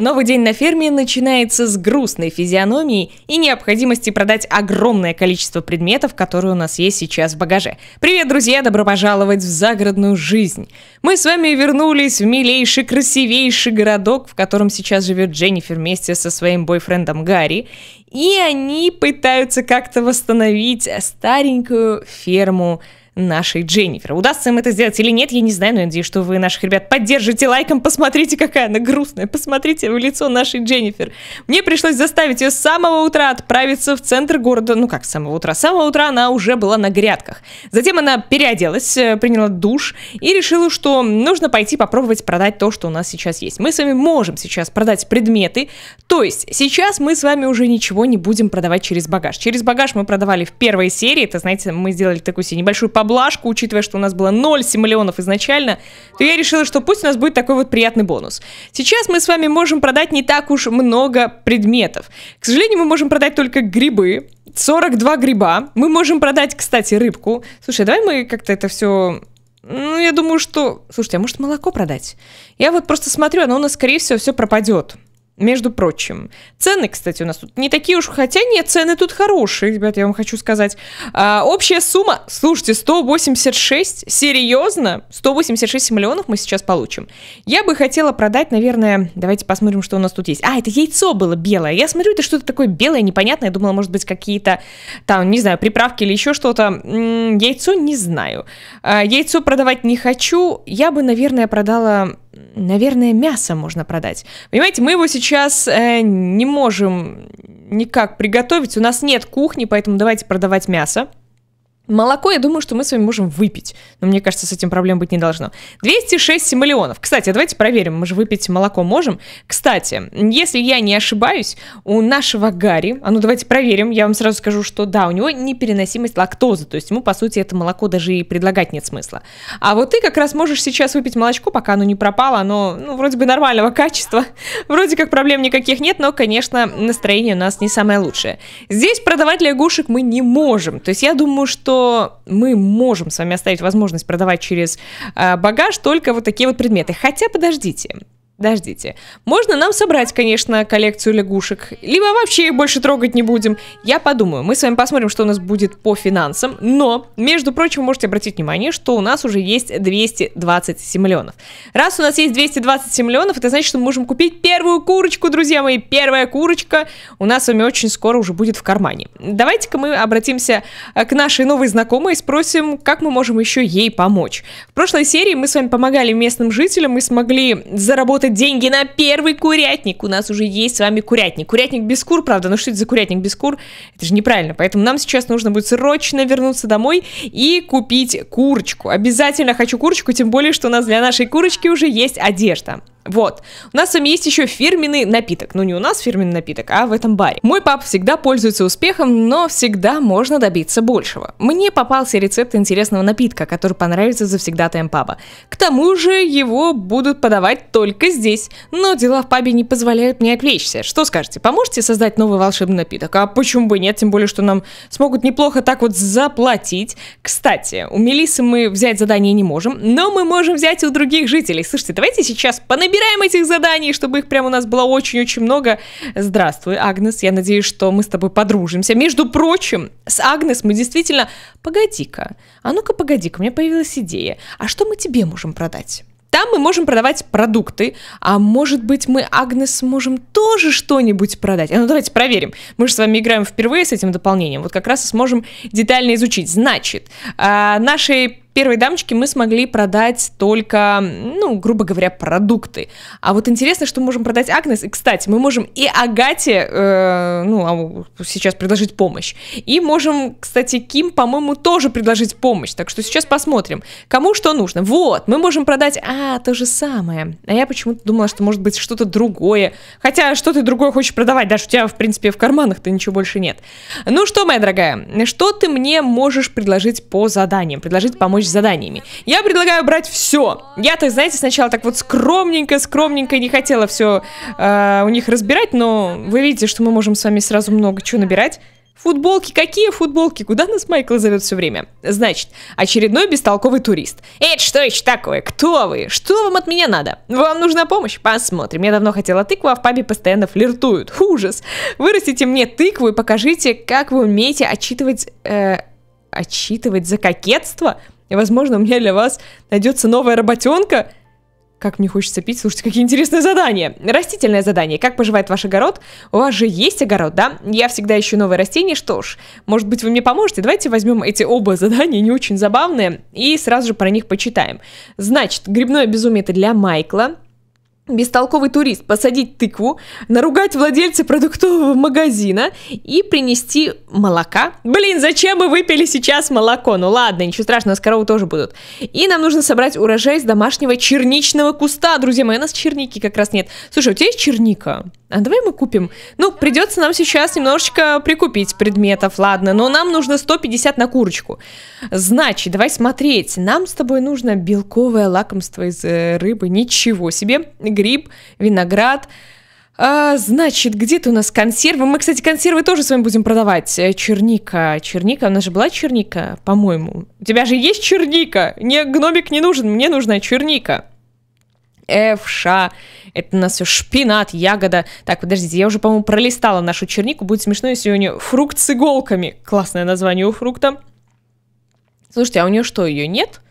Новый день на ферме начинается с грустной физиономии и необходимости продать огромное количество предметов, которые у нас есть сейчас в багаже. Привет, друзья, добро пожаловать в загородную жизнь. Мы с вами вернулись в милейший, красивейший городок, в котором сейчас живет Дженнифер вместе со своим бойфрендом Гарри. И они пытаются как-то восстановить старенькую ферму нашей Дженнифер. Удастся им это сделать или нет, я не знаю, но я надеюсь, что вы наших ребят поддержите лайком. Посмотрите, какая она грустная. Посмотрите в лицо нашей Дженнифер. Мне пришлось заставить ее с самого утра отправиться в центр города. Ну как с самого утра? С самого утра она уже была на грядках. Затем она переоделась, э, приняла душ и решила, что нужно пойти попробовать продать то, что у нас сейчас есть. Мы с вами можем сейчас продать предметы. То есть сейчас мы с вами уже ничего не будем продавать через багаж. Через багаж мы продавали в первой серии. Это, знаете, мы сделали такую себе небольшую поблажку, учитывая, что у нас было 0,7 миллионов изначально, то я решила, что пусть у нас будет такой вот приятный бонус. Сейчас мы с вами можем продать не так уж много предметов. К сожалению, мы можем продать только грибы, 42 гриба. Мы можем продать, кстати, рыбку. Слушай, давай мы как-то это все... Ну, я думаю, что... Слушайте, а может молоко продать? Я вот просто смотрю, оно у нас, скорее всего, все пропадет. Между прочим, цены, кстати, у нас тут не такие уж, хотя нет, цены тут хорошие, ребят, я вам хочу сказать. А, общая сумма, слушайте, 186, серьезно, 186 миллионов мы сейчас получим. Я бы хотела продать, наверное, давайте посмотрим, что у нас тут есть. А, это яйцо было белое, я смотрю, это что-то такое белое, непонятное, я думала, может быть, какие-то, там, не знаю, приправки или еще что-то. Яйцо не знаю. А, яйцо продавать не хочу, я бы, наверное, продала наверное, мясо можно продать. Понимаете, мы его сейчас э, не можем никак приготовить, у нас нет кухни, поэтому давайте продавать мясо. Молоко, я думаю, что мы с вами можем выпить. Но мне кажется, с этим проблем быть не должно. 206 миллионов. Кстати, давайте проверим, мы же выпить молоко можем. Кстати, если я не ошибаюсь, у нашего Гарри, а ну давайте проверим, я вам сразу скажу, что да, у него непереносимость лактозы, то есть ему, по сути, это молоко даже и предлагать нет смысла. А вот ты как раз можешь сейчас выпить молочко, пока оно не пропало, оно, ну, вроде бы нормального качества, вроде как проблем никаких нет, но, конечно, настроение у нас не самое лучшее. Здесь продавать лягушек мы не можем, то есть я думаю, что что мы можем с вами оставить возможность продавать через э, багаж только вот такие вот предметы. Хотя, подождите, Подождите. Можно нам собрать, конечно, коллекцию лягушек. Либо вообще их больше трогать не будем. Я подумаю. Мы с вами посмотрим, что у нас будет по финансам. Но, между прочим, вы можете обратить внимание, что у нас уже есть 227 миллионов. Раз у нас есть 227 миллионов, это значит, что мы можем купить первую курочку, друзья мои. Первая курочка у нас с вами очень скоро уже будет в кармане. Давайте-ка мы обратимся э, к нашей новой знакомой и спросим, как мы можем еще ей помочь. В прошлой серии мы с вами помогали местным жителям мы смогли заработать деньги на первый курятник. У нас уже есть с вами курятник. Курятник без кур, правда, но ну что это за курятник без кур? Это же неправильно. Поэтому нам сейчас нужно будет срочно вернуться домой и купить курочку. Обязательно хочу курочку, тем более, что у нас для нашей курочки уже есть одежда. Вот. У нас с вами есть еще фирменный напиток. Ну, не у нас фирменный напиток, а в этом баре. Мой папа всегда пользуется успехом, но всегда можно добиться большего. Мне попался рецепт интересного напитка, который понравится завсегдатаем паба. К тому же его будут подавать только здесь. Но дела в пабе не позволяют мне отвлечься. Что скажете, поможете создать новый волшебный напиток? А почему бы нет, тем более, что нам смогут неплохо так вот заплатить. Кстати, у Мелисы мы взять задание не можем, но мы можем взять у других жителей. Слушайте, давайте сейчас понабираем набираем этих заданий, чтобы их прям у нас было очень-очень много. Здравствуй, Агнес, я надеюсь, что мы с тобой подружимся. Между прочим, с Агнес мы действительно... Погоди-ка, а ну-ка погоди-ка, у меня появилась идея. А что мы тебе можем продать? Там мы можем продавать продукты, а может быть мы, Агнес, можем тоже что-нибудь продать. А ну давайте проверим. Мы же с вами играем впервые с этим дополнением, вот как раз и сможем детально изучить. Значит, а, нашей первой дамочке мы смогли продать только, ну, грубо говоря, продукты. А вот интересно, что мы можем продать Агнес. И, кстати, мы можем и Агате, э, ну, а сейчас предложить помощь. И можем, кстати, Ким, по-моему, тоже предложить помощь. Так что сейчас посмотрим, кому что нужно. Вот, мы можем продать, а, то же самое. А я почему-то думала, что может быть что-то другое. Хотя, что ты другое хочешь продавать, даже у тебя, в принципе, в карманах-то ничего больше нет. Ну что, моя дорогая, что ты мне можешь предложить по заданиям? Предложить помочь помочь с заданиями. Я предлагаю брать все. Я-то, знаете, сначала так вот скромненько, скромненько не хотела все э, у них разбирать, но вы видите, что мы можем с вами сразу много чего набирать. Футболки, какие футболки? Куда нас Майкл зовет все время? Значит, очередной бестолковый турист. Это что еще такое? Кто вы? Что вам от меня надо? Вам нужна помощь? Посмотрим. Я давно хотела тыкву, а в пабе постоянно флиртуют. Ужас. Вырастите мне тыкву и покажите, как вы умеете отчитывать... Э, отчитывать за кокетство? И, возможно, у меня для вас найдется новая работенка. Как мне хочется пить, слушайте, какие интересные задания. Растительное задание. Как поживает ваш огород? У вас же есть огород, да? Я всегда ищу новые растения. Что ж, может быть, вы мне поможете? Давайте возьмем эти оба задания, не очень забавные, и сразу же про них почитаем. Значит, грибное безумие это для Майкла бестолковый турист посадить тыкву, наругать владельца продуктового магазина и принести молока. Блин, зачем мы выпили сейчас молоко? Ну ладно, ничего страшного, скоро коровы тоже будут. И нам нужно собрать урожай с домашнего черничного куста, друзья мои, у нас черники как раз нет. Слушай, у тебя есть черника? А давай мы купим. Ну, придется нам сейчас немножечко прикупить предметов, ладно. Но нам нужно 150 на курочку. Значит, давай смотреть. Нам с тобой нужно белковое лакомство из э, рыбы. Ничего себе. Гриб, виноград. А, значит, где-то у нас консервы. Мы, кстати, консервы тоже с вами будем продавать. Э, черника. Черника. У нас же была черника, по-моему. У тебя же есть черника. Мне гномик не нужен, мне нужна черника. Эвша. Это у нас все шпинат, ягода. Так, подождите, я уже, по-моему, пролистала нашу чернику. Будет смешно если у нее фрукт с иголками. Классное название у фрукта. Слушайте, а у нее что, ее нет?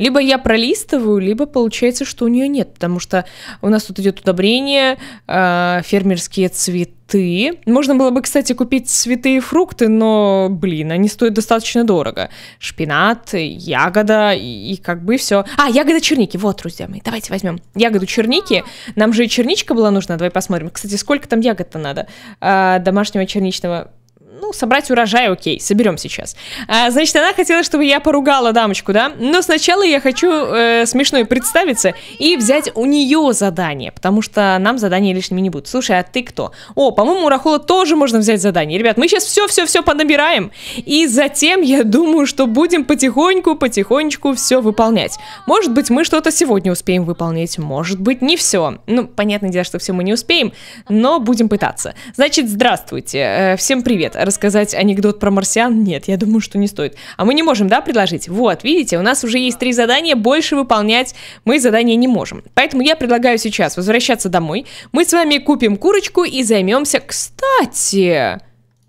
Либо я пролистываю, либо получается, что у нее нет, потому что у нас тут идет удобрение, э, фермерские цветы. Можно было бы, кстати, купить цветы и фрукты, но, блин, они стоят достаточно дорого. Шпинат, ягода и, и как бы все. А, ягода черники, вот, друзья мои, давайте возьмем ягоду черники. Нам же и черничка была нужна, давай посмотрим. Кстати, сколько там ягод-то надо? Э, домашнего черничного ну, собрать урожай, окей, соберем сейчас. А, значит, она хотела, чтобы я поругала дамочку, да? Но сначала я хочу э, смешной представиться и взять у нее задание, потому что нам задания лишними не будут. Слушай, а ты кто? О, по-моему, у Рахола тоже можно взять задание. Ребят, мы сейчас все-все-все понабираем, и затем, я думаю, что будем потихоньку-потихонечку все выполнять. Может быть, мы что-то сегодня успеем выполнить, может быть, не все. Ну, понятное дело, что все мы не успеем, но будем пытаться. Значит, здравствуйте, э, всем привет рассказать анекдот про марсиан? Нет, я думаю, что не стоит. А мы не можем, да, предложить? Вот, видите, у нас уже есть три задания, больше выполнять мы задания не можем. Поэтому я предлагаю сейчас возвращаться домой. Мы с вами купим курочку и займемся... Кстати...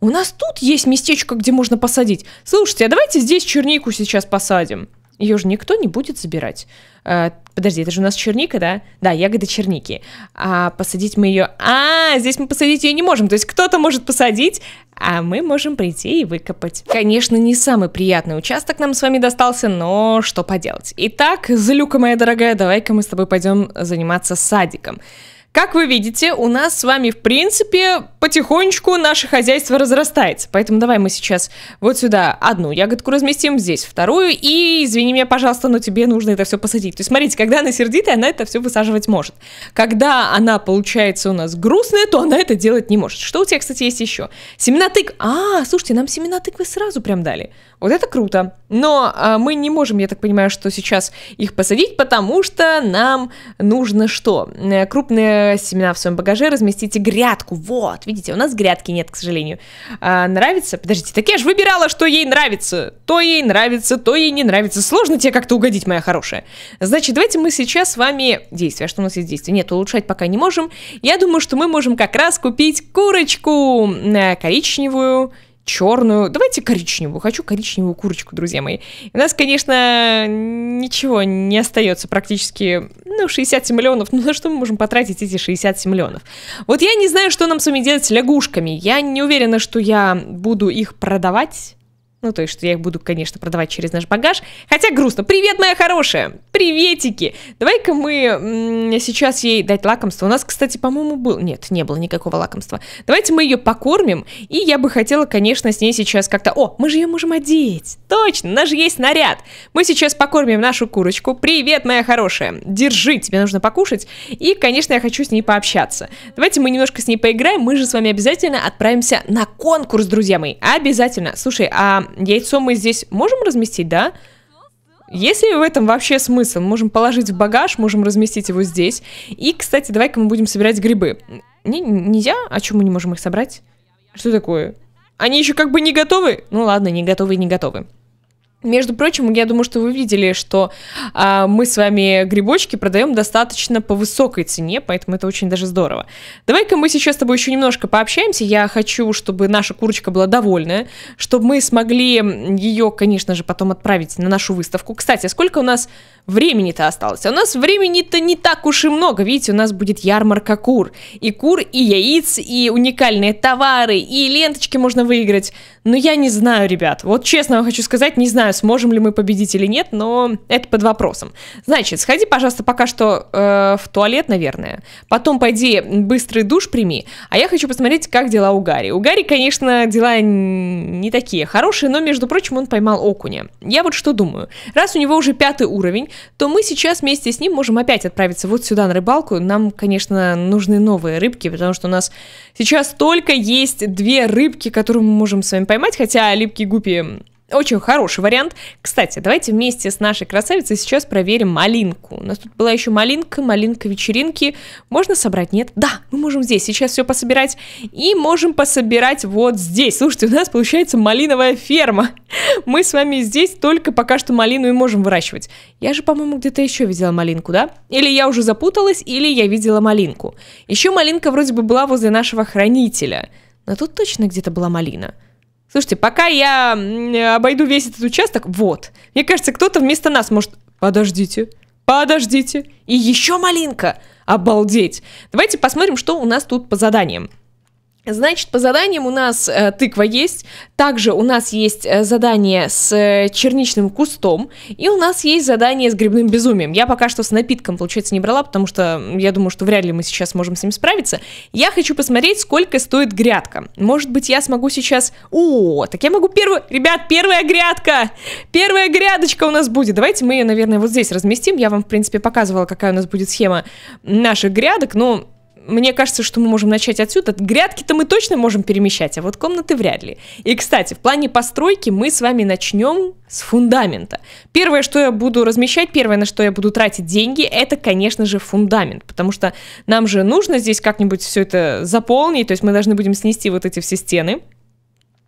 У нас тут есть местечко, где можно посадить. Слушайте, а давайте здесь чернику сейчас посадим. Ее же никто не будет забирать. Э, подожди, это же у нас черника, да? Да, ягода черники. А посадить мы ее... А, здесь мы посадить ее не можем. То есть кто-то может посадить, а мы можем прийти и выкопать. Конечно, не самый приятный участок нам с вами достался, но что поделать. Итак, Залюка, моя дорогая, давай-ка мы с тобой пойдем заниматься садиком. Как вы видите, у нас с вами, в принципе, потихонечку наше хозяйство разрастается. Поэтому давай мы сейчас вот сюда одну ягодку разместим, здесь вторую. И, извини меня, пожалуйста, но тебе нужно это все посадить. То есть, смотрите, когда она сердитая, она это все высаживать может. Когда она, получается, у нас грустная, то она это делать не может. Что у тебя, кстати, есть еще? Семена тык. А, слушайте, нам семена тыквы сразу прям дали. Вот это круто. Но а, мы не можем, я так понимаю, что сейчас их посадить, потому что нам нужно что? Э, крупные семена в своем багаже разместите грядку. Вот, видите, у нас грядки нет, к сожалению. А, нравится? Подождите, так я же выбирала, что ей нравится. То ей нравится, то ей не нравится. Сложно тебе как-то угодить, моя хорошая. Значит, давайте мы сейчас с вами... Действия, а что у нас есть действия? Нет, улучшать пока не можем. Я думаю, что мы можем как раз купить курочку э, коричневую черную, давайте коричневую, хочу коричневую курочку, друзья мои. у нас, конечно, ничего не остается, практически, ну, 67 миллионов, ну, на что мы можем потратить эти 67 миллионов? Вот я не знаю, что нам с вами делать с лягушками, я не уверена, что я буду их продавать, ну, то есть, что я их буду, конечно, продавать через наш багаж. Хотя грустно. Привет, моя хорошая! Приветики! Давай-ка мы сейчас ей дать лакомство. У нас, кстати, по-моему, был... Нет, не было никакого лакомства. Давайте мы ее покормим. И я бы хотела, конечно, с ней сейчас как-то... О, мы же ее можем одеть! Точно, у нас же есть наряд! Мы сейчас покормим нашу курочку. Привет, моя хорошая! Держи, тебе нужно покушать. И, конечно, я хочу с ней пообщаться. Давайте мы немножко с ней поиграем. Мы же с вами обязательно отправимся на конкурс, друзья мои. Обязательно. Слушай, а яйцо мы здесь можем разместить, да? Если в этом вообще смысл? Можем положить в багаж, можем разместить его здесь. И, кстати, давай-ка мы будем собирать грибы. Не, нельзя? А чем мы не можем их собрать? Что такое? Они еще как бы не готовы? Ну ладно, не готовы и не готовы. Между прочим, я думаю, что вы видели, что а, мы с вами грибочки продаем достаточно по высокой цене, поэтому это очень даже здорово. Давай-ка мы сейчас с тобой еще немножко пообщаемся. Я хочу, чтобы наша курочка была довольная, чтобы мы смогли ее, конечно же, потом отправить на нашу выставку. Кстати, сколько у нас времени-то осталось? У нас времени-то не так уж и много. Видите, у нас будет ярмарка кур. И кур, и яиц, и уникальные товары, и ленточки можно выиграть. Но я не знаю, ребят. Вот честно вам хочу сказать, не знаю знаю, сможем ли мы победить или нет, но это под вопросом. Значит, сходи, пожалуйста, пока что э, в туалет, наверное. Потом пойди быстрый душ прими. А я хочу посмотреть, как дела у Гарри. У Гарри, конечно, дела не такие хорошие, но, между прочим, он поймал окуня. Я вот что думаю. Раз у него уже пятый уровень, то мы сейчас вместе с ним можем опять отправиться вот сюда на рыбалку. Нам, конечно, нужны новые рыбки, потому что у нас сейчас только есть две рыбки, которые мы можем с вами поймать, хотя липкие гупи очень хороший вариант. Кстати, давайте вместе с нашей красавицей сейчас проверим малинку. У нас тут была еще малинка, малинка вечеринки. Можно собрать? Нет? Да, мы можем здесь сейчас все пособирать. И можем пособирать вот здесь. Слушайте, у нас получается малиновая ферма. Мы с вами здесь только пока что малину и можем выращивать. Я же, по-моему, где-то еще видела малинку, да? Или я уже запуталась, или я видела малинку. Еще малинка вроде бы была возле нашего хранителя. Но тут точно где-то была малина. Слушайте, пока я обойду весь этот участок, вот. Мне кажется, кто-то вместо нас может... Подождите, подождите. И еще малинка. Обалдеть. Давайте посмотрим, что у нас тут по заданиям. Значит, по заданиям у нас э, тыква есть, также у нас есть э, задание с э, черничным кустом, и у нас есть задание с грибным безумием. Я пока что с напитком, получается, не брала, потому что я думаю, что вряд ли мы сейчас можем с ним справиться. Я хочу посмотреть, сколько стоит грядка. Может быть, я смогу сейчас... О, так я могу первую... Ребят, первая грядка! Первая грядочка у нас будет. Давайте мы ее, наверное, вот здесь разместим. Я вам, в принципе, показывала, какая у нас будет схема наших грядок, но мне кажется, что мы можем начать отсюда. Грядки-то мы точно можем перемещать, а вот комнаты вряд ли. И, кстати, в плане постройки мы с вами начнем с фундамента. Первое, что я буду размещать, первое, на что я буду тратить деньги, это, конечно же, фундамент, потому что нам же нужно здесь как-нибудь все это заполнить, то есть мы должны будем снести вот эти все стены.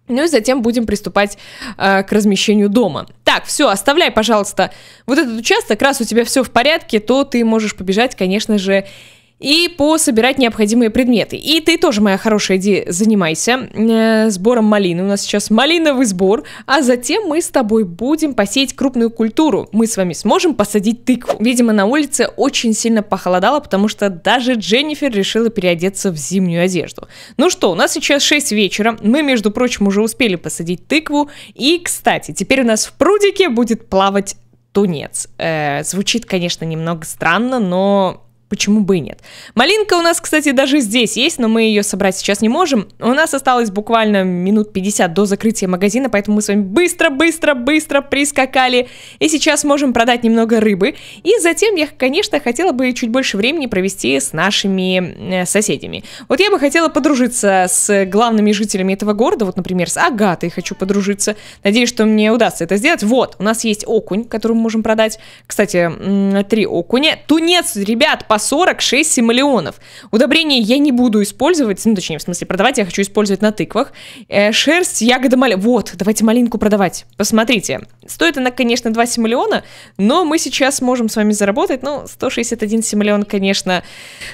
Ну и затем будем приступать э, к размещению дома. Так, все, оставляй, пожалуйста, вот этот участок, раз у тебя все в порядке, то ты можешь побежать, конечно же, и пособирать необходимые предметы. И ты тоже, моя хорошая, иди занимайся э, сбором малины. У нас сейчас малиновый сбор, а затем мы с тобой будем посеять крупную культуру. Мы с вами сможем посадить тыкву. Видимо, на улице очень сильно похолодало, потому что даже Дженнифер решила переодеться в зимнюю одежду. Ну что, у нас сейчас 6 вечера, мы, между прочим, уже успели посадить тыкву, и, кстати, теперь у нас в прудике будет плавать тунец. Э, звучит, конечно, немного странно, но почему бы и нет. Малинка у нас, кстати, даже здесь есть, но мы ее собрать сейчас не можем. У нас осталось буквально минут 50 до закрытия магазина, поэтому мы с вами быстро-быстро-быстро прискакали. И сейчас можем продать немного рыбы. И затем я, конечно, хотела бы чуть больше времени провести с нашими э, соседями. Вот я бы хотела подружиться с главными жителями этого города, вот, например, с Агатой хочу подружиться. Надеюсь, что мне удастся это сделать. Вот, у нас есть окунь, который мы можем продать. Кстати, три окуня. Тунец, ребят, по 46 миллионов. Удобрения я не буду использовать, ну, точнее, в смысле, продавать я хочу использовать на тыквах. Э, шерсть, ягода, малинка. Вот, давайте малинку продавать. Посмотрите. Стоит она, конечно, 2 миллиона, но мы сейчас можем с вами заработать, ну, 161 миллион, конечно,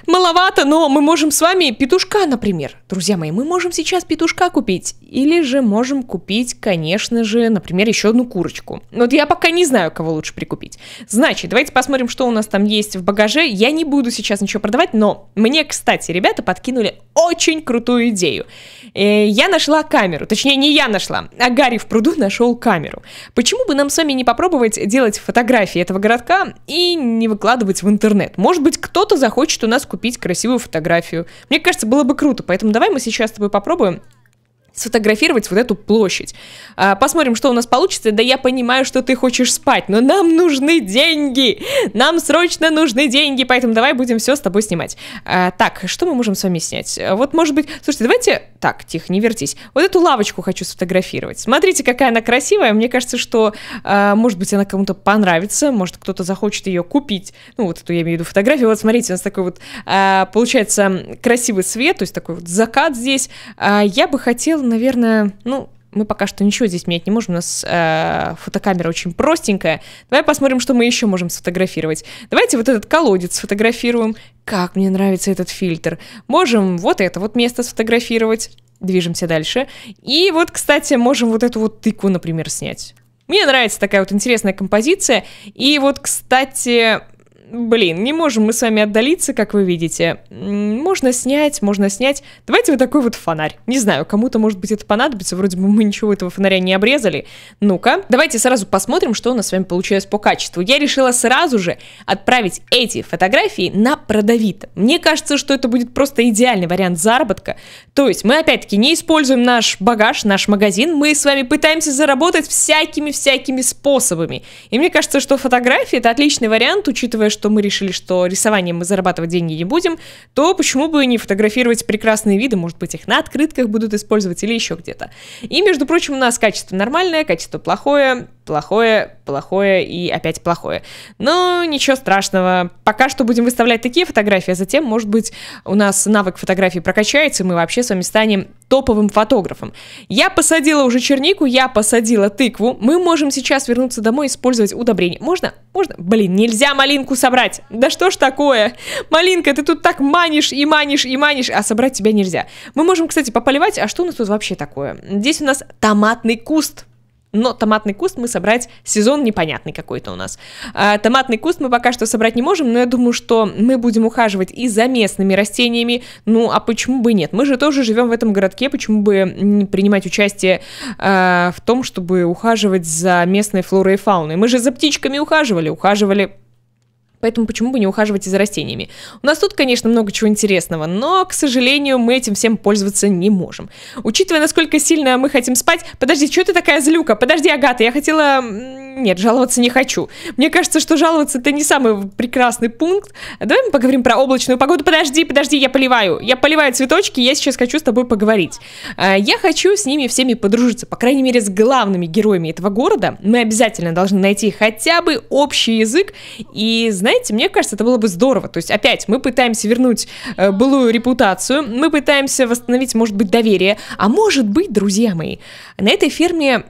маловато, но мы можем с вами петушка, например. Друзья мои, мы можем сейчас петушка купить. Или же можем купить, конечно же, например, еще одну курочку. Вот я пока не знаю, кого лучше прикупить. Значит, давайте посмотрим, что у нас там есть в багаже. Я не буду буду сейчас ничего продавать, но мне, кстати, ребята подкинули очень крутую идею. Э, я нашла камеру, точнее не я нашла, а Гарри в пруду нашел камеру. Почему бы нам с вами не попробовать делать фотографии этого городка и не выкладывать в интернет? Может быть, кто-то захочет у нас купить красивую фотографию. Мне кажется, было бы круто, поэтому давай мы сейчас с тобой попробуем сфотографировать вот эту площадь. А, посмотрим, что у нас получится. Да я понимаю, что ты хочешь спать, но нам нужны деньги. Нам срочно нужны деньги, поэтому давай будем все с тобой снимать. А, так, что мы можем с вами снять? Вот, может быть... Слушайте, давайте... Так, тихо, не вертись. Вот эту лавочку хочу сфотографировать. Смотрите, какая она красивая. Мне кажется, что, а, может быть, она кому-то понравится. Может, кто-то захочет ее купить. Ну, вот эту я имею в виду фотографию. Вот, смотрите, у нас такой вот, получается, красивый свет, то есть такой вот закат здесь. Я бы хотела, наверное, ну, мы пока что ничего здесь менять не можем, у нас э, фотокамера очень простенькая. Давай посмотрим, что мы еще можем сфотографировать. Давайте вот этот колодец сфотографируем. Как мне нравится этот фильтр. Можем вот это вот место сфотографировать. Движемся дальше. И вот, кстати, можем вот эту вот тыкву, например, снять. Мне нравится такая вот интересная композиция. И вот, кстати, блин, не можем мы с вами отдалиться, как вы видите. Можно снять, можно снять. Давайте вот такой вот фонарь. Не знаю, кому-то, может быть, это понадобится. Вроде бы мы ничего этого фонаря не обрезали. Ну-ка, давайте сразу посмотрим, что у нас с вами получилось по качеству. Я решила сразу же отправить эти фотографии на продавито. Мне кажется, что это будет просто идеальный вариант заработка. То есть мы, опять-таки, не используем наш багаж, наш магазин. Мы с вами пытаемся заработать всякими-всякими способами. И мне кажется, что фотографии это отличный вариант, учитывая, что что мы решили, что рисованием мы зарабатывать деньги не будем, то почему бы не фотографировать прекрасные виды, может быть, их на открытках будут использовать или еще где-то. И, между прочим, у нас качество нормальное, качество плохое, плохое, плохое и опять плохое. Но ничего страшного. Пока что будем выставлять такие фотографии, а затем, может быть, у нас навык фотографии прокачается, и мы вообще с вами станем топовым фотографом. Я посадила уже чернику, я посадила тыкву. Мы можем сейчас вернуться домой и использовать удобрение. Можно? Можно? Блин, нельзя малинку собрать. Да что ж такое? Малинка, ты тут так манишь и манишь и манишь, а собрать тебя нельзя. Мы можем, кстати, пополивать. А что у нас тут вообще такое? Здесь у нас томатный куст но томатный куст мы собрать, сезон непонятный какой-то у нас. А, томатный куст мы пока что собрать не можем, но я думаю, что мы будем ухаживать и за местными растениями, ну а почему бы нет? Мы же тоже живем в этом городке, почему бы не принимать участие а, в том, чтобы ухаживать за местной флорой и фауной? Мы же за птичками ухаживали, ухаживали Поэтому почему бы не ухаживать и за растениями? У нас тут, конечно, много чего интересного, но, к сожалению, мы этим всем пользоваться не можем. Учитывая, насколько сильно мы хотим спать... Подожди, что ты такая злюка? Подожди, Агата, я хотела нет, жаловаться не хочу. Мне кажется, что жаловаться это не самый прекрасный пункт. Давай мы поговорим про облачную погоду. Подожди, подожди, я поливаю. Я поливаю цветочки, я сейчас хочу с тобой поговорить. А, я хочу с ними всеми подружиться, по крайней мере, с главными героями этого города. Мы обязательно должны найти хотя бы общий язык. И, знаете, мне кажется, это было бы здорово. То есть, опять, мы пытаемся вернуть э, былую репутацию, мы пытаемся восстановить, может быть, доверие. А может быть, друзья мои, на этой ферме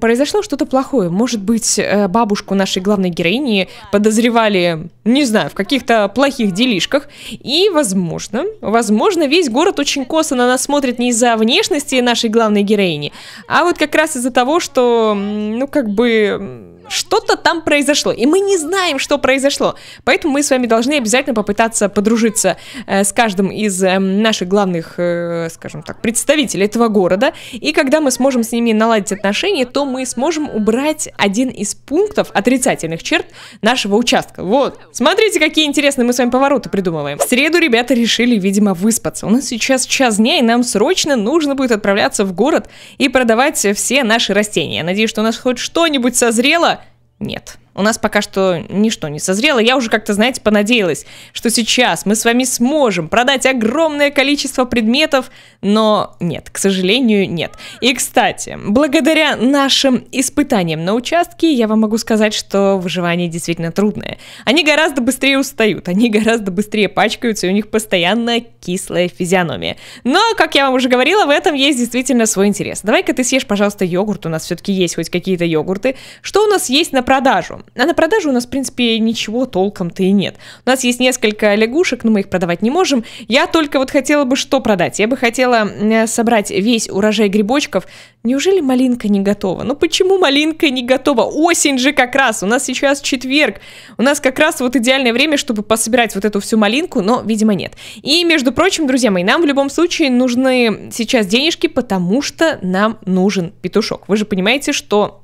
произошло что-то плохое. Может быть, э, бабушку нашей главной героини подозревали, не знаю, в каких-то плохих делишках. И, возможно, возможно, весь город очень косо на нас смотрит не из-за внешности нашей главной героини, а вот как раз из-за того, что, ну, как бы, что-то там произошло, и мы не знаем, что произошло. Поэтому мы с вами должны обязательно попытаться подружиться э, с каждым из э, наших главных, э, скажем так, представителей этого города. И когда мы сможем с ними наладить отношения, решении, то мы сможем убрать один из пунктов отрицательных черт нашего участка. Вот. Смотрите, какие интересные мы с вами повороты придумываем. В среду ребята решили, видимо, выспаться. У нас сейчас час дня, и нам срочно нужно будет отправляться в город и продавать все наши растения. Надеюсь, что у нас хоть что-нибудь созрело. Нет. У нас пока что ничто не созрело. Я уже как-то, знаете, понадеялась, что сейчас мы с вами сможем продать огромное количество предметов, но нет, к сожалению, нет. И, кстати, благодаря нашим испытаниям на участке, я вам могу сказать, что выживание действительно трудное. Они гораздо быстрее устают, они гораздо быстрее пачкаются, и у них постоянно кислая физиономия. Но, как я вам уже говорила, в этом есть действительно свой интерес. Давай-ка ты съешь, пожалуйста, йогурт, у нас все-таки есть хоть какие-то йогурты. Что у нас есть на продажу? А на продажу у нас, в принципе, ничего толком-то и нет. У нас есть несколько лягушек, но мы их продавать не можем. Я только вот хотела бы что продать? Я бы хотела э, собрать весь урожай грибочков. Неужели малинка не готова? Ну почему малинка не готова? Осень же как раз, у нас сейчас четверг. У нас как раз вот идеальное время, чтобы пособирать вот эту всю малинку, но, видимо, нет. И, между прочим, друзья мои, нам в любом случае нужны сейчас денежки, потому что нам нужен петушок. Вы же понимаете, что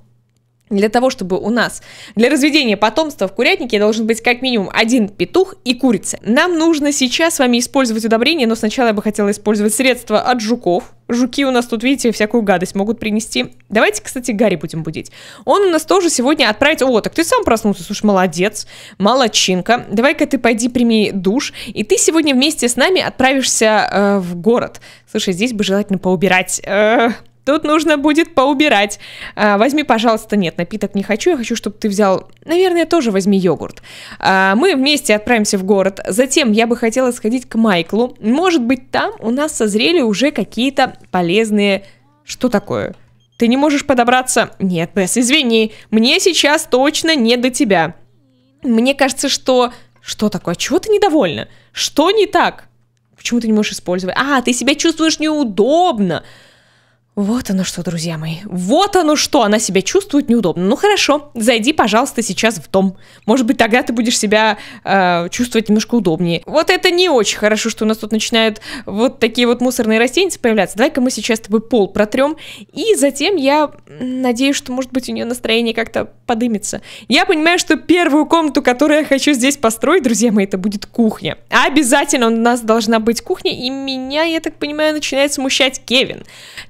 для того, чтобы у нас для разведения потомства в курятнике должен быть как минимум один петух и курица. Нам нужно сейчас с вами использовать удобрение, но сначала я бы хотела использовать средства от жуков. Жуки у нас тут, видите, всякую гадость могут принести. Давайте, кстати, Гарри будем будить. Он у нас тоже сегодня отправить... О, так ты сам проснулся, слушай, молодец, молодчинка. Давай-ка ты пойди прими душ, и ты сегодня вместе с нами отправишься э, в город. Слушай, здесь бы желательно поубирать... Э, Тут нужно будет поубирать. А, возьми, пожалуйста, нет, напиток не хочу, я хочу, чтобы ты взял, наверное, тоже возьми йогурт. А, мы вместе отправимся в город. Затем я бы хотела сходить к Майклу. Может быть, там у нас созрели уже какие-то полезные... Что такое? Ты не можешь подобраться? Нет, Бесс, извини, мне сейчас точно не до тебя. Мне кажется, что... Что такое? Чего ты недовольна? Что не так? Почему ты не можешь использовать? А, ты себя чувствуешь неудобно. Вот оно что, друзья мои. Вот оно что, она себя чувствует неудобно. Ну хорошо, зайди, пожалуйста, сейчас в дом. Может быть, тогда ты будешь себя э, чувствовать немножко удобнее. Вот это не очень хорошо, что у нас тут начинают вот такие вот мусорные растения появляться. Давай-ка мы сейчас с тобой пол протрем. И затем я надеюсь, что, может быть, у нее настроение как-то подымется. Я понимаю, что первую комнату, которую я хочу здесь построить, друзья мои, это будет кухня. Обязательно у нас должна быть кухня. И меня, я так понимаю, начинает смущать Кевин.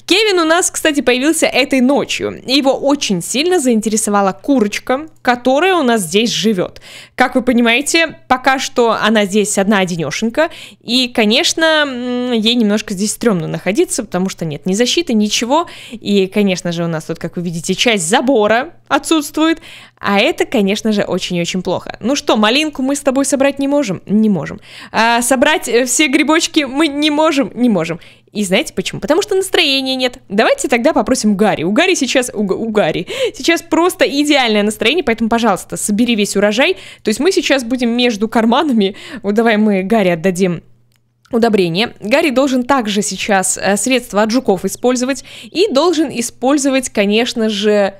Кевин термин у нас, кстати, появился этой ночью. Его очень сильно заинтересовала курочка, которая у нас здесь живет. Как вы понимаете, пока что она здесь одна-одинешенька, и, конечно, ей немножко здесь стрёмно находиться, потому что нет ни защиты, ничего, и, конечно же, у нас тут, как вы видите, часть забора, отсутствует. А это, конечно же, очень-очень плохо. Ну что, малинку мы с тобой собрать не можем? Не можем. А собрать э, все грибочки мы не можем? Не можем. И знаете почему? Потому что настроения нет. Давайте тогда попросим Гарри. У Гарри сейчас... У, у Гарри. Сейчас просто идеальное настроение, поэтому, пожалуйста, собери весь урожай. То есть мы сейчас будем между карманами... Вот давай мы Гарри отдадим удобрение. Гарри должен также сейчас э, средства от жуков использовать и должен использовать, конечно же,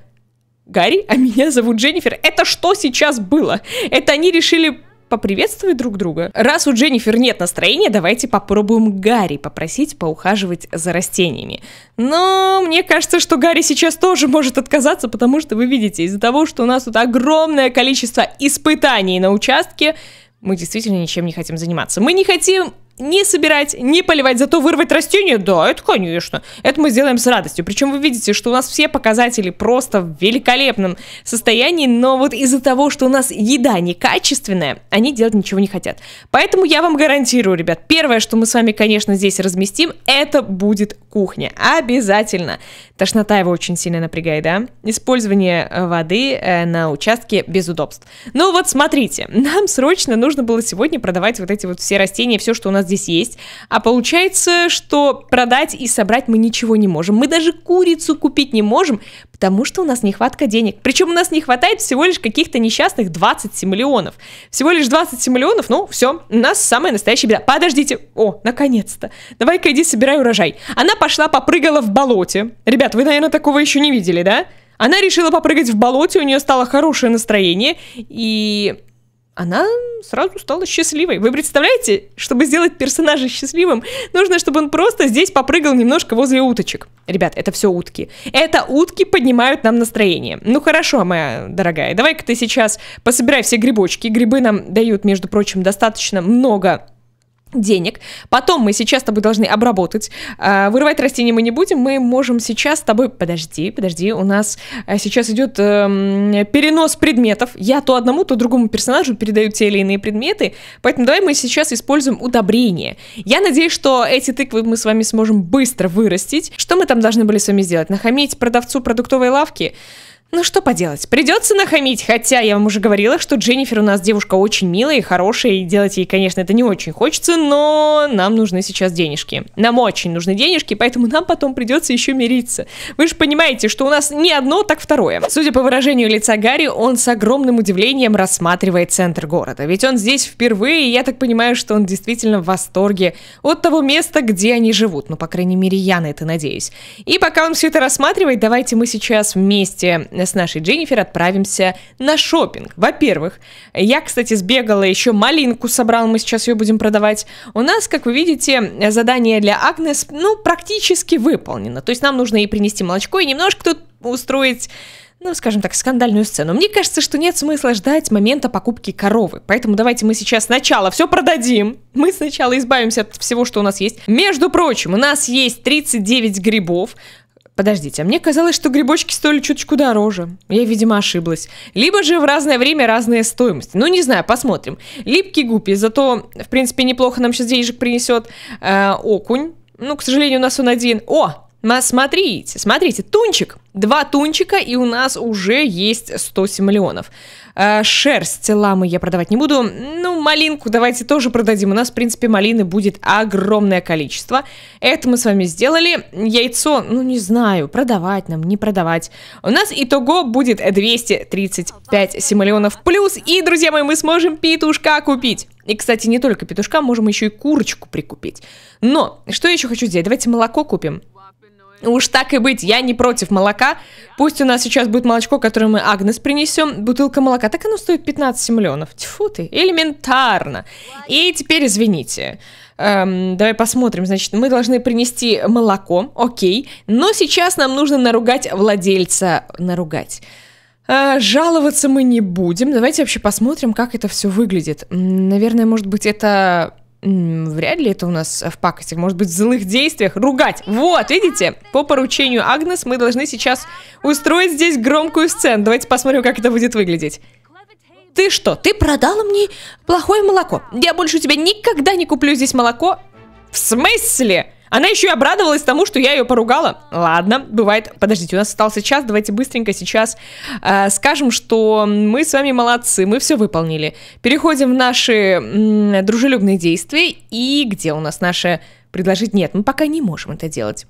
Гарри, а меня зовут Дженнифер. Это что сейчас было? Это они решили поприветствовать друг друга. Раз у Дженнифер нет настроения, давайте попробуем Гарри попросить поухаживать за растениями. Но мне кажется, что Гарри сейчас тоже может отказаться, потому что вы видите, из-за того, что у нас тут огромное количество испытаний на участке, мы действительно ничем не хотим заниматься. Мы не хотим не собирать, не поливать, зато вырвать растение, да, это конечно. Это мы сделаем с радостью. Причем вы видите, что у нас все показатели просто в великолепном состоянии, но вот из-за того, что у нас еда некачественная, они делать ничего не хотят. Поэтому я вам гарантирую, ребят, первое, что мы с вами, конечно, здесь разместим, это будет кухня. Обязательно. Тошнота его очень сильно напрягает, да? Использование э, воды э, на участке без удобств. Ну вот смотрите, нам срочно нужно было сегодня продавать вот эти вот все растения, все, что у нас нас здесь есть. А получается, что продать и собрать мы ничего не можем. Мы даже курицу купить не можем, потому что у нас нехватка денег. Причем у нас не хватает всего лишь каких-то несчастных 27 миллионов. Всего лишь 27 миллионов, ну все, у нас самая настоящая беда. Подождите, о, наконец-то. Давай-ка иди собирай урожай. Она пошла попрыгала в болоте. Ребят, вы, наверное, такого еще не видели, да? Она решила попрыгать в болоте, у нее стало хорошее настроение, и она сразу стала счастливой. Вы представляете, чтобы сделать персонажа счастливым, нужно, чтобы он просто здесь попрыгал немножко возле уточек. Ребят, это все утки. Это утки поднимают нам настроение. Ну хорошо, моя дорогая, давай-ка ты сейчас пособирай все грибочки. Грибы нам дают, между прочим, достаточно много денег. Потом мы сейчас с тобой должны обработать. А, вырывать растения мы не будем, мы можем сейчас с тобой... Подожди, подожди, у нас э, сейчас идет эм, перенос предметов. Я то одному, то другому персонажу передаю те или иные предметы, поэтому давай мы сейчас используем удобрение. Я надеюсь, что эти тыквы мы с вами сможем быстро вырастить. Что мы там должны были с вами сделать? Нахамить продавцу продуктовой лавки? Ну что поделать, придется нахамить, хотя я вам уже говорила, что Дженнифер у нас девушка очень милая и хорошая, и делать ей, конечно, это не очень хочется, но нам нужны сейчас денежки. Нам очень нужны денежки, поэтому нам потом придется еще мириться. Вы же понимаете, что у нас не одно, так второе. Судя по выражению лица Гарри, он с огромным удивлением рассматривает центр города, ведь он здесь впервые, и я так понимаю, что он действительно в восторге от того места, где они живут, ну, по крайней мере, я на это надеюсь. И пока он все это рассматривает, давайте мы сейчас вместе э, с нашей Дженнифер отправимся на шопинг. Во-первых, я, кстати, сбегала еще малинку собрал мы сейчас ее будем продавать. У нас, как вы видите, задание для Агнес, ну, практически выполнено. То есть нам нужно ей принести молочко и немножко тут устроить ну, скажем так, скандальную сцену. Мне кажется, что нет смысла ждать момента покупки коровы. Поэтому давайте мы сейчас сначала все продадим. Мы сначала избавимся от всего, что у нас есть. Между прочим, у нас есть 39 грибов. Подождите, а мне казалось, что грибочки стоили чуточку дороже. Я, видимо, ошиблась. Либо же в разное время разная стоимость. Ну, не знаю, посмотрим. Липкий гуппи, зато, в принципе, неплохо нам сейчас денежек принесет. Э, окунь. Ну, к сожалению, у нас он один. О, нас смотрите, смотрите, тунчик, два тунчика, и у нас уже есть 107 миллионов. Э, шерсть ламы я продавать не буду. Ну, малинку давайте тоже продадим. У нас, в принципе, малины будет огромное количество. Это мы с вами сделали. Яйцо, ну, не знаю, продавать нам, не продавать. У нас итого будет 235 миллионов плюс. И, друзья мои, мы сможем петушка купить. И, кстати, не только петушка, можем еще и курочку прикупить. Но, что я еще хочу сделать? Давайте молоко купим. Уж так и быть, я не против молока. Пусть у нас сейчас будет молочко, которое мы Агнес принесем. Бутылка молока. Так оно стоит 15 миллионов. Тьфу ты, элементарно. И теперь извините. Эм, давай посмотрим. Значит, мы должны принести молоко, окей. Но сейчас нам нужно наругать владельца. Наругать. Э, жаловаться мы не будем. Давайте вообще посмотрим, как это все выглядит. Наверное, может быть, это Вряд ли это у нас в пакости, может быть, в злых действиях. Ругать! Вот, видите? По поручению Агнес мы должны сейчас устроить здесь громкую сцену. Давайте посмотрим, как это будет выглядеть. Ты что, ты продала мне плохое молоко? Я больше у тебя никогда не куплю здесь молоко. В смысле? Она еще и обрадовалась тому, что я ее поругала. Ладно, бывает. Подождите, у нас остался час, давайте быстренько сейчас э, скажем, что мы с вами молодцы, мы все выполнили. Переходим в наши м, дружелюбные действия. И где у нас наше предложить? Нет, мы пока не можем это делать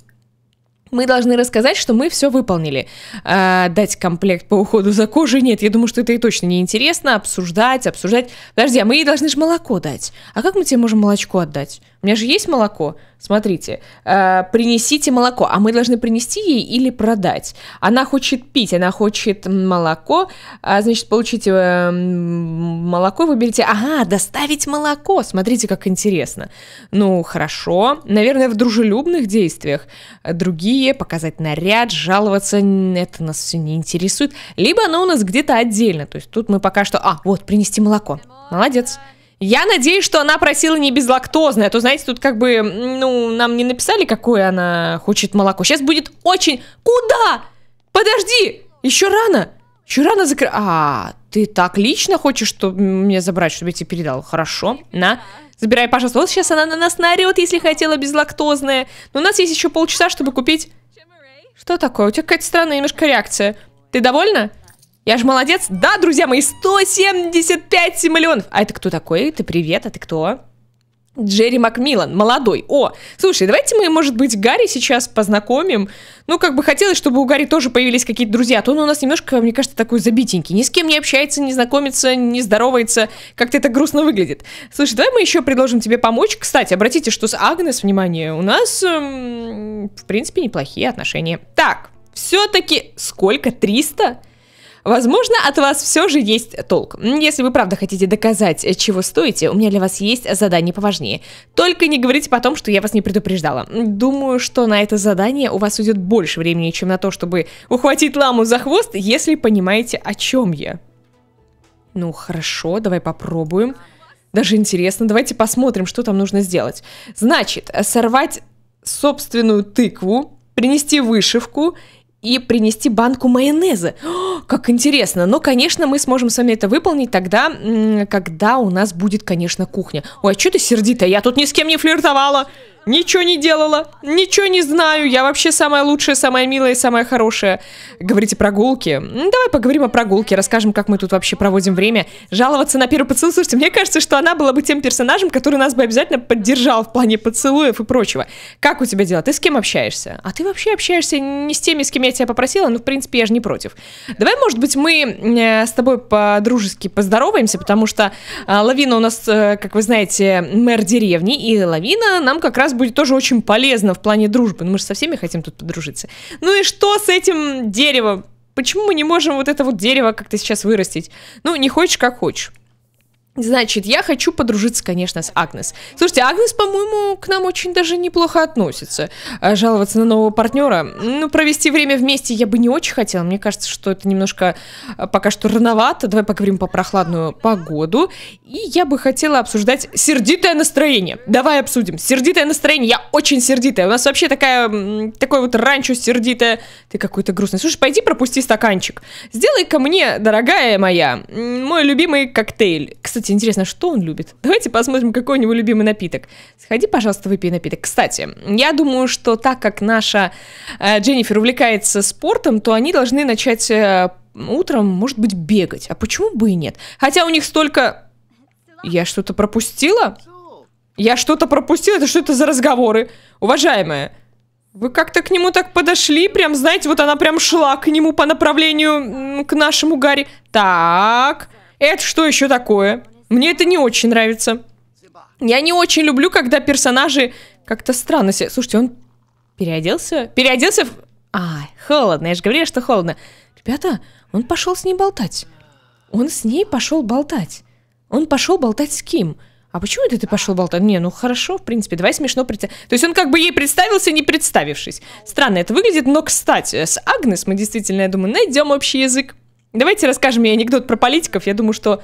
мы должны рассказать, что мы все выполнили. А, дать комплект по уходу за кожей нет, я думаю, что это и точно неинтересно. Обсуждать, обсуждать. Подожди, а мы ей должны же молоко дать. А как мы тебе можем молочко отдать? У меня же есть молоко. Смотрите, э, принесите молоко. А мы должны принести ей или продать. Она хочет пить, она хочет молоко. А, значит, получите э, молоко, выберите. Ага, доставить молоко. Смотрите, как интересно. Ну, хорошо. Наверное, в дружелюбных действиях. Другие, показать наряд, жаловаться. Это нас все не интересует. Либо оно у нас где-то отдельно. То есть тут мы пока что... А, вот, принести молоко. Молодец. Я надеюсь, что она просила не безлактозное, а то, знаете, тут как бы, ну, нам не написали, какое она хочет молоко. Сейчас будет очень... Куда? Подожди! Еще рано! Еще рано закры... А, ты так лично хочешь, чтобы мне забрать, чтобы я тебе передал? Хорошо, на. Забирай, пожалуйста. Вот сейчас она на нас наорет, если хотела безлактозное. Но у нас есть еще полчаса, чтобы купить... Что такое? У тебя какая-то странная немножко реакция. Ты довольна? Я же молодец. Да, друзья мои, 175 миллионов. А это кто такой? Ты привет, а ты кто? Джерри Макмиллан, молодой. О, слушай, давайте мы, может быть, Гарри сейчас познакомим. Ну, как бы хотелось, чтобы у Гарри тоже появились какие-то друзья. А то он у нас немножко, мне кажется, такой забитенький. Ни с кем не общается, не знакомится, не здоровается. Как-то это грустно выглядит. Слушай, давай мы еще предложим тебе помочь. Кстати, обратите, что с Агнес, внимание, у нас, эм, в принципе, неплохие отношения. Так, все-таки сколько? 300? Возможно, от вас все же есть толк. Если вы правда хотите доказать, э, чего стоите, у меня для вас есть задание поважнее. Только не говорите потом, что я вас не предупреждала. Думаю, что на это задание у вас уйдет больше времени, чем на то, чтобы ухватить ламу за хвост, если понимаете, о чем я. Ну, хорошо, давай попробуем. Даже интересно, давайте посмотрим, что там нужно сделать. Значит, э, сорвать собственную тыкву, принести вышивку и принести банку майонеза. О, как интересно! Но, конечно, мы сможем с вами это выполнить тогда, когда у нас будет, конечно, кухня. Ой, а что ты сердитая? Я тут ни с кем не флиртовала! Ничего не делала, ничего не знаю, я вообще самая лучшая, самая милая самая хорошая. Говорите прогулки. давай поговорим о прогулке, расскажем, как мы тут вообще проводим время. Жаловаться на первый поцелуй. Слушайте, мне кажется, что она была бы тем персонажем, который нас бы обязательно поддержал в плане поцелуев и прочего. Как у тебя дела? Ты с кем общаешься? А ты вообще общаешься не с теми, с кем я тебя попросила, ну, в принципе, я же не против. Давай, может быть, мы э, с тобой по-дружески поздороваемся, потому что э, Лавина у нас, э, как вы знаете, мэр деревни, и Лавина нам как раз раз будет тоже очень полезно в плане дружбы. Ну, мы же со всеми хотим тут подружиться. Ну и что с этим деревом? Почему мы не можем вот это вот дерево как-то сейчас вырастить? Ну, не хочешь, как хочешь. Значит, я хочу подружиться, конечно, с Агнес. Слушайте, Агнес, по-моему, к нам очень даже неплохо относится. А жаловаться на нового партнера, ну, провести время вместе я бы не очень хотела. Мне кажется, что это немножко а, пока что рановато. Давай поговорим по прохладную погоду. И я бы хотела обсуждать сердитое настроение. Давай обсудим. Сердитое настроение. Я очень сердитая. У нас вообще такая, такой вот ранчо сердитая. Ты какой-то грустный. Слушай, пойди пропусти стаканчик. Сделай-ка мне, дорогая моя, мой любимый коктейль. Кстати, кстати, интересно, что он любит? Давайте посмотрим, какой у него любимый напиток. Сходи, пожалуйста, выпей напиток. Кстати, я думаю, что так как наша э, Дженнифер увлекается спортом, то они должны начать э, утром, может быть, бегать. А почему бы и нет? Хотя у них столько... Я что-то пропустила? Я что-то пропустила? Это что это за разговоры? Уважаемая, вы как-то к нему так подошли, прям, знаете, вот она прям шла к нему по направлению к нашему Гарри. Так, это что еще такое? Мне это не очень нравится. Я не очень люблю, когда персонажи как-то странно себя... Слушайте, он переоделся? Переоделся в... А, холодно. Я же говорила, что холодно. Ребята, он пошел с ней болтать. Он с ней пошел болтать. Он пошел болтать с Ким. А почему это ты пошел болтать? Не, ну хорошо, в принципе, давай смешно представь. То есть он как бы ей представился, не представившись. Странно это выглядит, но, кстати, с Агнес мы действительно, я думаю, найдем общий язык. Давайте расскажем ей анекдот про политиков. Я думаю, что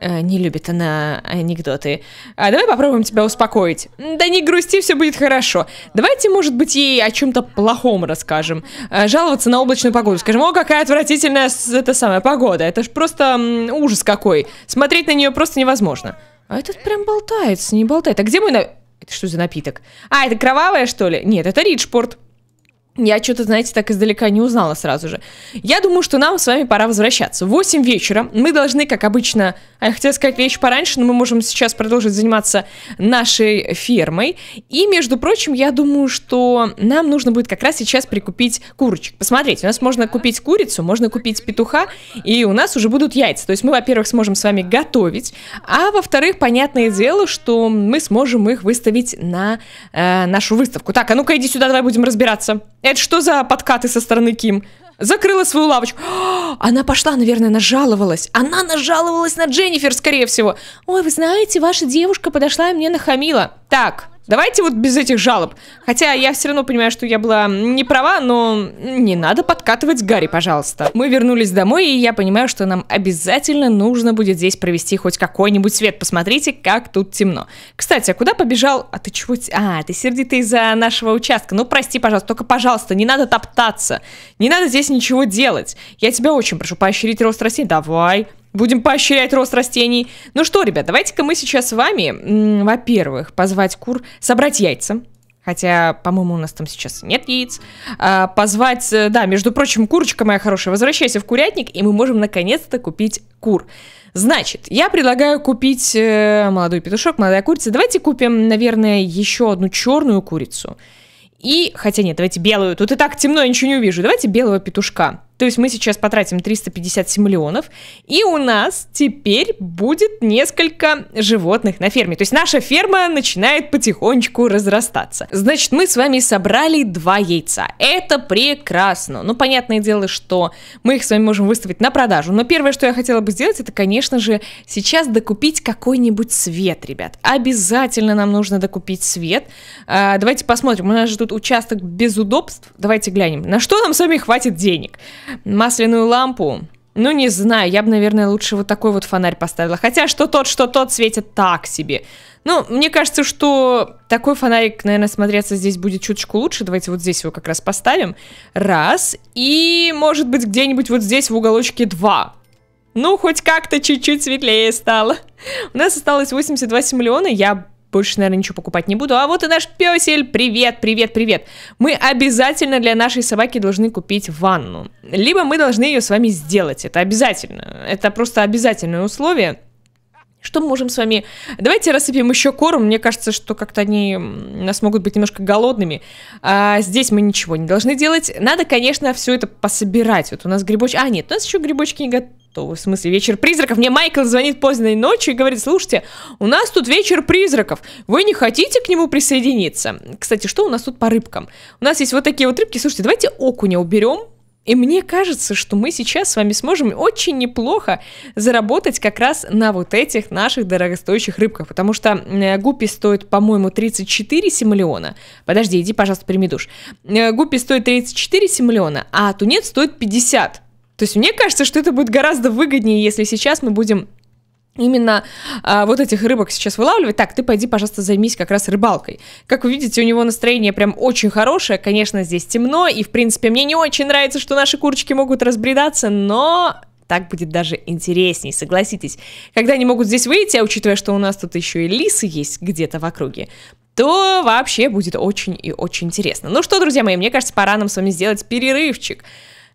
Э, не любит она анекдоты. А давай попробуем тебя успокоить. Да не грусти, все будет хорошо. Давайте, может быть, ей о чем-то плохом расскажем. Э, жаловаться на облачную погоду. Скажем, о, какая отвратительная эта самая погода. Это ж просто ужас какой. Смотреть на нее просто невозможно. А этот прям болтается, не болтает. А где мой на... Это что за напиток? А, это кровавая, что ли? Нет, это ридшпорт. Я что-то, знаете, так издалека не узнала сразу же. Я думаю, что нам с вами пора возвращаться. В 8 вечера мы должны, как обычно, а я хотела сказать вещь пораньше, но мы можем сейчас продолжить заниматься нашей фермой. И, между прочим, я думаю, что нам нужно будет как раз сейчас прикупить курочек. Посмотрите, у нас можно купить курицу, можно купить петуха, и у нас уже будут яйца. То есть мы, во-первых, сможем с вами готовить, а во-вторых, понятное дело, что мы сможем их выставить на э, нашу выставку. Так, а ну-ка иди сюда, давай будем разбираться. Это что за подкаты со стороны Ким? Закрыла свою лавочку. она пошла, наверное, нажаловалась. Она нажаловалась на Дженнифер, скорее всего. Ой, вы знаете, ваша девушка подошла и мне нахамила. Так, Давайте вот без этих жалоб. Хотя я все равно понимаю, что я была не права, но не надо подкатывать Гарри, пожалуйста. Мы вернулись домой, и я понимаю, что нам обязательно нужно будет здесь провести хоть какой-нибудь свет. Посмотрите, как тут темно. Кстати, а куда побежал? А ты чего? А, ты сердитый из-за нашего участка. Ну, прости, пожалуйста, только, пожалуйста, не надо топтаться. Не надо здесь ничего делать. Я тебя очень прошу поощрить рост растений. Давай. Будем поощрять рост растений. Ну что, ребят, давайте-ка мы сейчас с вами, во-первых, позвать кур, собрать яйца. Хотя, по-моему, у нас там сейчас нет яиц. А, позвать, э, да, между прочим, курочка моя хорошая, возвращайся в курятник, и мы можем наконец-то купить кур. Значит, я предлагаю купить э, молодой петушок, молодая курица. Давайте купим, наверное, еще одну черную курицу. И, хотя нет, давайте белую. Тут и так темно, я ничего не увижу. Давайте белого петушка. То есть мы сейчас потратим 357 миллионов, и у нас теперь будет несколько животных на ферме. То есть наша ферма начинает потихонечку разрастаться. Значит, мы с вами собрали два яйца. Это прекрасно. Ну, понятное дело, что мы их с вами можем выставить на продажу. Но первое, что я хотела бы сделать, это, конечно же, сейчас докупить какой-нибудь свет, ребят. Обязательно нам нужно докупить свет. А, давайте посмотрим. У нас же тут участок без удобств. Давайте глянем, на что нам с вами хватит денег масляную лампу. Ну, не знаю, я бы, наверное, лучше вот такой вот фонарь поставила. Хотя, что тот, что тот светит так себе. Ну, мне кажется, что такой фонарик, наверное, смотреться здесь будет чуточку лучше. Давайте вот здесь его как раз поставим. Раз. И, может быть, где-нибудь вот здесь в уголочке два. Ну, хоть как-то чуть-чуть светлее стало. У нас осталось 82 миллиона. Я больше, наверное, ничего покупать не буду. А вот и наш песель. Привет, привет, привет. Мы обязательно для нашей собаки должны купить ванну. Либо мы должны ее с вами сделать. Это обязательно. Это просто обязательное условие. Что мы можем с вами... Давайте рассыпем еще корм. Мне кажется, что как-то они нас могут быть немножко голодными. А здесь мы ничего не должны делать. Надо, конечно, все это пособирать. Вот у нас грибочки... А, нет, у нас еще грибочки не готовы что в смысле вечер призраков? Мне Майкл звонит поздно ночью и говорит, слушайте, у нас тут вечер призраков, вы не хотите к нему присоединиться? Кстати, что у нас тут по рыбкам? У нас есть вот такие вот рыбки, слушайте, давайте окуня уберем, и мне кажется, что мы сейчас с вами сможем очень неплохо заработать как раз на вот этих наших дорогостоящих рыбках, потому что э, гуппи стоит, по-моему, 34 симолеона. Подожди, иди, пожалуйста, прими душ. Э, гуппи стоит 34 симолеона, а тунец стоит 50. То есть мне кажется, что это будет гораздо выгоднее, если сейчас мы будем именно а, вот этих рыбок сейчас вылавливать. Так, ты пойди, пожалуйста, займись как раз рыбалкой. Как вы видите, у него настроение прям очень хорошее. Конечно, здесь темно, и, в принципе, мне не очень нравится, что наши курочки могут разбредаться, но... Так будет даже интересней, согласитесь. Когда они могут здесь выйти, а учитывая, что у нас тут еще и лисы есть где-то в округе, то вообще будет очень и очень интересно. Ну что, друзья мои, мне кажется, пора нам с вами сделать перерывчик.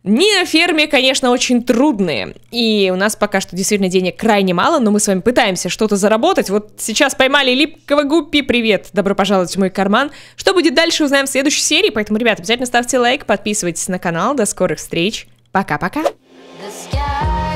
Дни на ферме, конечно, очень трудные. И у нас пока что действительно денег крайне мало, но мы с вами пытаемся что-то заработать. Вот сейчас поймали липкого гуппи. Привет, добро пожаловать в мой карман. Что будет дальше, узнаем в следующей серии. Поэтому, ребят, обязательно ставьте лайк, подписывайтесь на канал. До скорых встреч. Пока-пока. The sky.